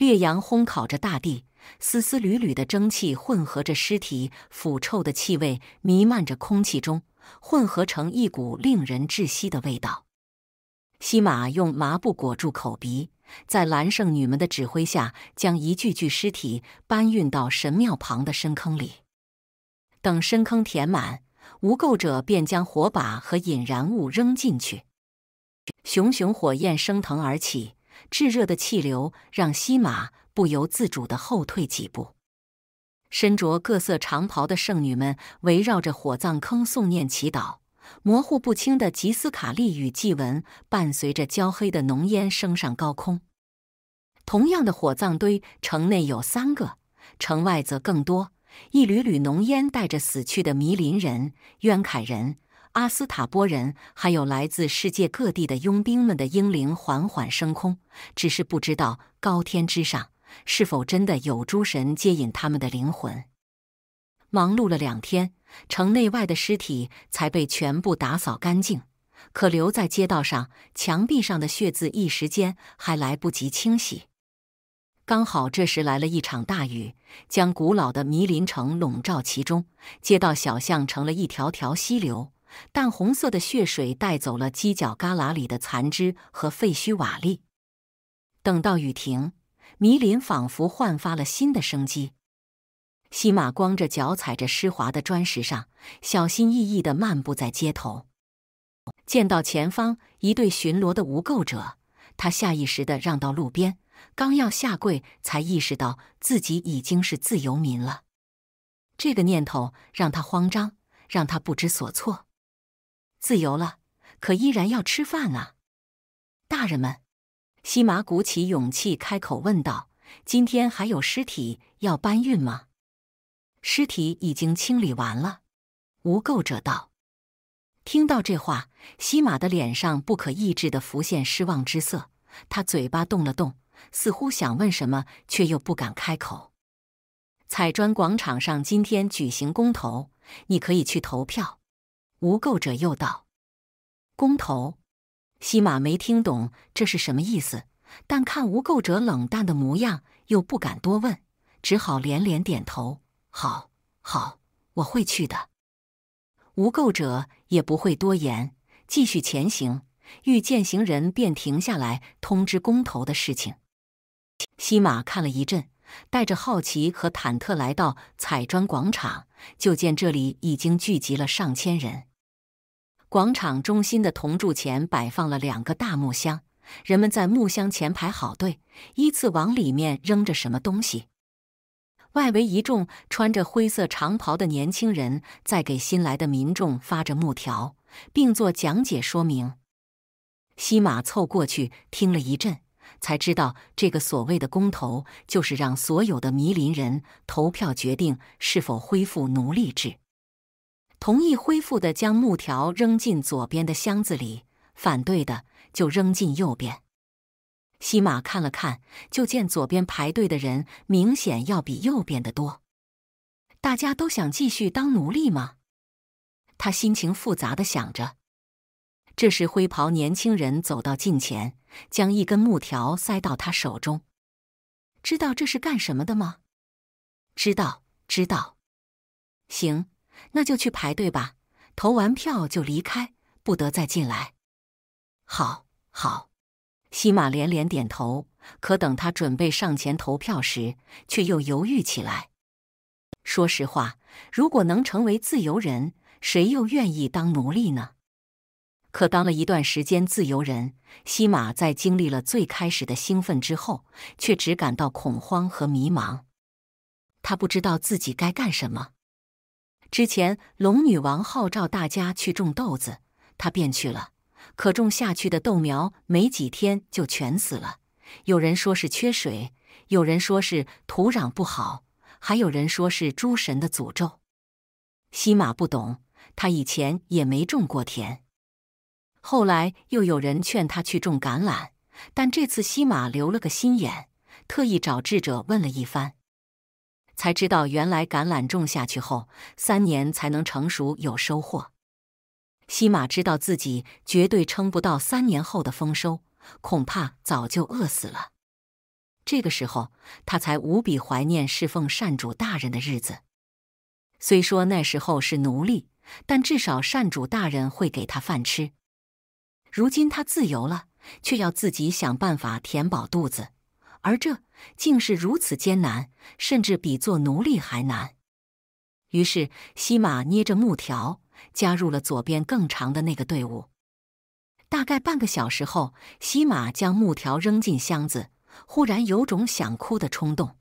烈阳烘烤着大地，丝丝缕缕的蒸汽混合着尸体腐臭的气味，弥漫着空气中，混合成一股令人窒息的味道。西马用麻布裹住口鼻，在蓝圣女们的指挥下，将一具具尸体搬运到神庙旁的深坑里。等深坑填满，无垢者便将火把和引燃物扔进去，熊熊火焰升腾而起。炙热的气流让西马不由自主的后退几步。身着各色长袍的圣女们围绕着火葬坑诵念祈祷，模糊不清的吉斯卡利语祭文伴随着焦黑的浓烟升上高空。同样的火葬堆，城内有三个，城外则更多。一缕缕浓烟带着死去的迷林人、渊凯人。阿斯塔波人，还有来自世界各地的佣兵们的英灵缓缓升空，只是不知道高天之上是否真的有诸神接引他们的灵魂。忙碌了两天，城内外的尸体才被全部打扫干净，可留在街道上、墙壁上的血渍，一时间还来不及清洗。刚好这时来了一场大雨，将古老的迷林城笼罩其中，街道小巷成了一条条溪流。淡红色的血水带走了犄角旮旯里的残肢和废墟瓦砾。等到雨停，迷林仿佛焕发了新的生机。西马光着脚踩着湿滑的砖石上，小心翼翼地漫步在街头。见到前方一对巡逻的无垢者，他下意识地让到路边，刚要下跪，才意识到自己已经是自由民了。这个念头让他慌张，让他不知所措。自由了，可依然要吃饭啊！大人们，西马鼓起勇气开口问道：“今天还有尸体要搬运吗？”“尸体已经清理完了。”无垢者道。听到这话，西马的脸上不可抑制的浮现失望之色，他嘴巴动了动，似乎想问什么，却又不敢开口。彩砖广场上今天举行公投，你可以去投票。无垢者又道：“工头，西马没听懂这是什么意思，但看无垢者冷淡的模样，又不敢多问，只好连连点头：‘好，好，我会去的。’无垢者也不会多言，继续前行。遇见行人便停下来通知工头的事情。西马看了一阵，带着好奇和忐忑来到彩砖广场，就见这里已经聚集了上千人。”广场中心的铜柱前摆放了两个大木箱，人们在木箱前排好队，依次往里面扔着什么东西。外围一众穿着灰色长袍的年轻人在给新来的民众发着木条，并做讲解说明。西马凑过去听了一阵，才知道这个所谓的公投，就是让所有的迷林人投票决定是否恢复奴隶制。同意恢复的将木条扔进左边的箱子里，反对的就扔进右边。西马看了看，就见左边排队的人明显要比右边的多。大家都想继续当奴隶吗？他心情复杂的想着。这时，灰袍年轻人走到近前，将一根木条塞到他手中。知道这是干什么的吗？知道，知道。行。那就去排队吧，投完票就离开，不得再进来。好，好，西马连连点头。可等他准备上前投票时，却又犹豫起来。说实话，如果能成为自由人，谁又愿意当奴隶呢？可当了一段时间自由人，西马在经历了最开始的兴奋之后，却只感到恐慌和迷茫。他不知道自己该干什么。之前龙女王号召大家去种豆子，她便去了。可种下去的豆苗没几天就全死了。有人说是缺水，有人说是土壤不好，还有人说是诸神的诅咒。西马不懂，他以前也没种过田。后来又有人劝他去种橄榄，但这次西马留了个心眼，特意找智者问了一番。才知道，原来橄榄种下去后三年才能成熟有收获。西马知道自己绝对撑不到三年后的丰收，恐怕早就饿死了。这个时候，他才无比怀念侍奉善主大人的日子。虽说那时候是奴隶，但至少善主大人会给他饭吃。如今他自由了，却要自己想办法填饱肚子，而这……竟是如此艰难，甚至比做奴隶还难。于是西玛捏着木条，加入了左边更长的那个队伍。大概半个小时后，西玛将木条扔进箱子，忽然有种想哭的冲动。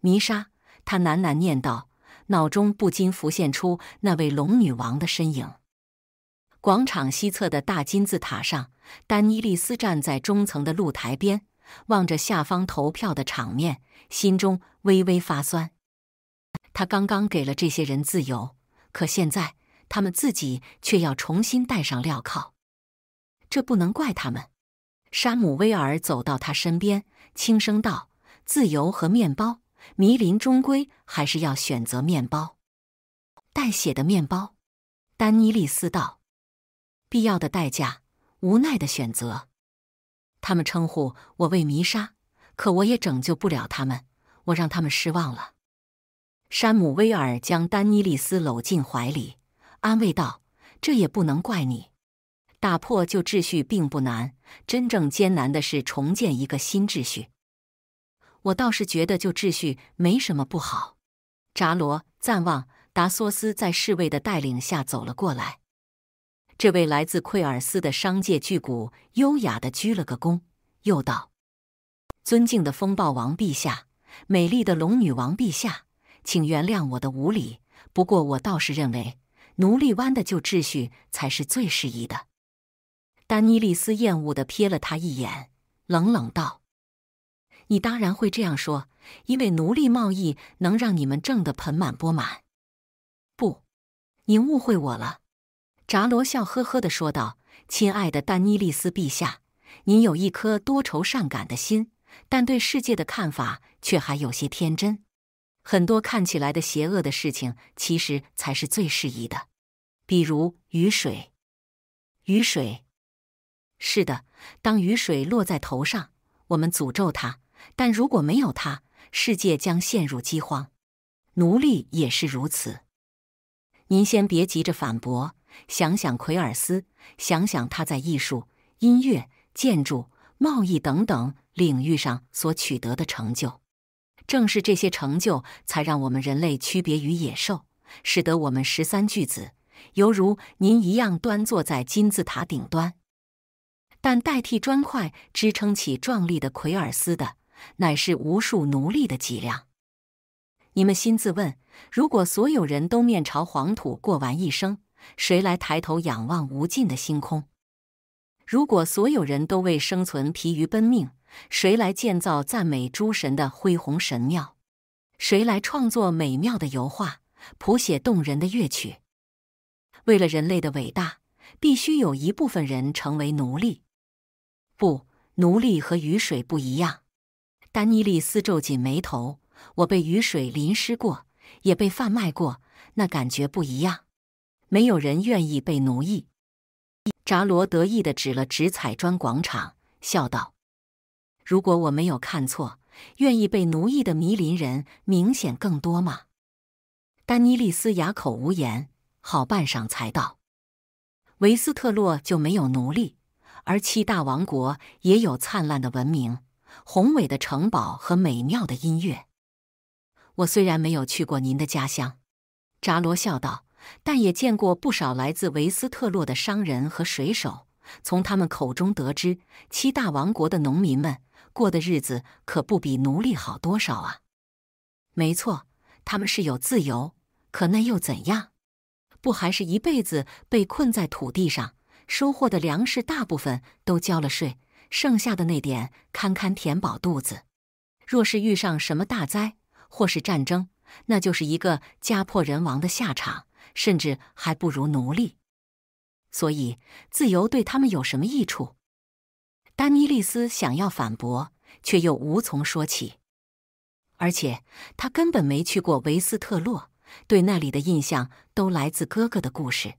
弥沙，他喃喃念道，脑中不禁浮现出那位龙女王的身影。广场西侧的大金字塔上，丹妮莉丝站在中层的露台边。望着下方投票的场面，心中微微发酸。他刚刚给了这些人自由，可现在他们自己却要重新戴上镣铐。这不能怪他们。山姆威尔走到他身边，轻声道：“自由和面包，迷林终归还是要选择面包。带血的面包。”丹妮莉丝道：“必要的代价，无奈的选择。”他们称呼我为弥沙，可我也拯救不了他们，我让他们失望了。山姆威尔将丹妮莉丝搂进怀里，安慰道：“这也不能怪你。打破旧秩序并不难，真正艰难的是重建一个新秩序。我倒是觉得旧秩序没什么不好。”扎罗、赞旺、达索斯在侍卫的带领下走了过来。这位来自奎尔斯的商界巨贾优雅的鞠了个躬，又道：“尊敬的风暴王陛下，美丽的龙女王陛下，请原谅我的无礼。不过，我倒是认为奴隶湾的旧秩序才是最适宜的。”丹妮利丝厌恶的瞥了他一眼，冷冷道：“你当然会这样说，因为奴隶贸易能让你们挣得盆满钵满。不，您误会我了。”扎罗笑呵呵的说道：“亲爱的丹妮莉丝陛下，您有一颗多愁善感的心，但对世界的看法却还有些天真。很多看起来的邪恶的事情，其实才是最适宜的。比如雨水，雨水。是的，当雨水落在头上，我们诅咒它；但如果没有它，世界将陷入饥荒。奴隶也是如此。您先别急着反驳。”想想奎尔斯，想想他在艺术、音乐、建筑、贸易等等领域上所取得的成就，正是这些成就才让我们人类区别于野兽，使得我们十三巨子犹如您一样端坐在金字塔顶端。但代替砖块支撑起壮丽的奎尔斯的，乃是无数奴隶的脊梁。你们心自问：如果所有人都面朝黄土过完一生？谁来抬头仰望无尽的星空？如果所有人都为生存疲于奔命，谁来建造赞美诸神的恢宏神庙？谁来创作美妙的油画，谱写动人的乐曲？为了人类的伟大，必须有一部分人成为奴隶。不，奴隶和雨水不一样。丹妮莉丝皱紧眉头：“我被雨水淋湿过，也被贩卖过，那感觉不一样。”没有人愿意被奴役。扎罗得意的指了指彩砖广场，笑道：“如果我没有看错，愿意被奴役的迷林人明显更多嘛。”丹妮利丝哑口无言，好半晌才道：“维斯特洛就没有奴隶，而七大王国也有灿烂的文明、宏伟的城堡和美妙的音乐。我虽然没有去过您的家乡。”扎罗笑道。但也见过不少来自维斯特洛的商人和水手，从他们口中得知，七大王国的农民们过的日子可不比奴隶好多少啊！没错，他们是有自由，可那又怎样？不还是一辈子被困在土地上，收获的粮食大部分都交了税，剩下的那点堪堪填饱肚子。若是遇上什么大灾或是战争，那就是一个家破人亡的下场。甚至还不如奴隶，所以自由对他们有什么益处？丹妮利丝想要反驳，却又无从说起。而且他根本没去过维斯特洛，对那里的印象都来自哥哥的故事。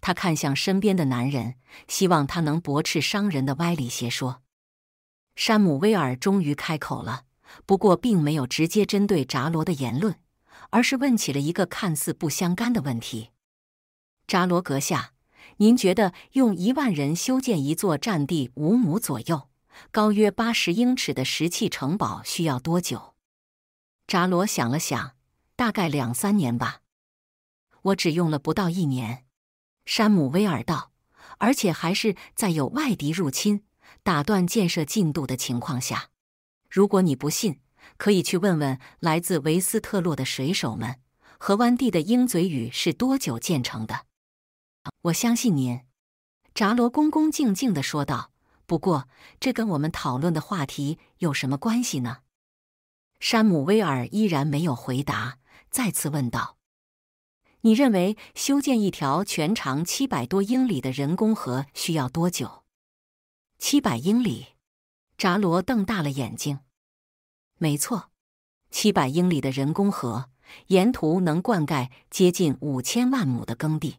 他看向身边的男人，希望他能驳斥商人的歪理邪说。山姆威尔终于开口了，不过并没有直接针对扎罗的言论。而是问起了一个看似不相干的问题：“扎罗阁下，您觉得用一万人修建一座占地五亩左右、高约八十英尺的石砌城堡需要多久？”扎罗想了想，大概两三年吧。我只用了不到一年，山姆威尔道，而且还是在有外敌入侵、打断建设进度的情况下。如果你不信。可以去问问来自维斯特洛的水手们，河湾地的鹰嘴屿是多久建成的？我相信您，扎罗恭恭敬敬地说道。不过，这跟我们讨论的话题有什么关系呢？山姆威尔依然没有回答，再次问道：“你认为修建一条全长七百多英里的人工河需要多久？”七百英里？扎罗瞪大了眼睛。没错，七百英里的人工河沿途能灌溉接近五千万亩的耕地。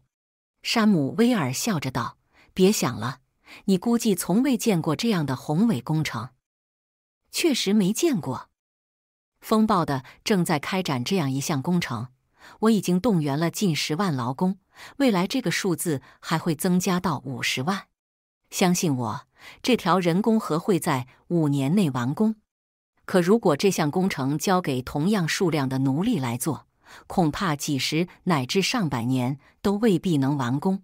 山姆·威尔笑着道：“别想了，你估计从未见过这样的宏伟工程。确实没见过。风暴的正在开展这样一项工程，我已经动员了近十万劳工，未来这个数字还会增加到五十万。相信我，这条人工河会在五年内完工。”可如果这项工程交给同样数量的奴隶来做，恐怕几十乃至上百年都未必能完工。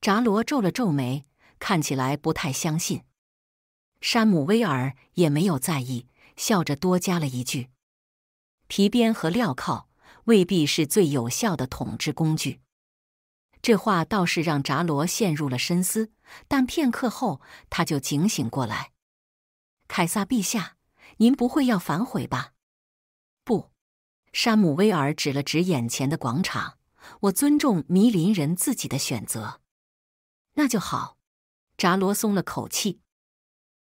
扎罗皱了皱眉，看起来不太相信。山姆威尔也没有在意，笑着多加了一句：“皮鞭和镣铐未必是最有效的统治工具。”这话倒是让扎罗陷入了深思，但片刻后他就警醒过来：“凯撒陛下。”您不会要反悔吧？不，山姆威尔指了指眼前的广场。我尊重迷林人自己的选择。那就好，扎罗松了口气。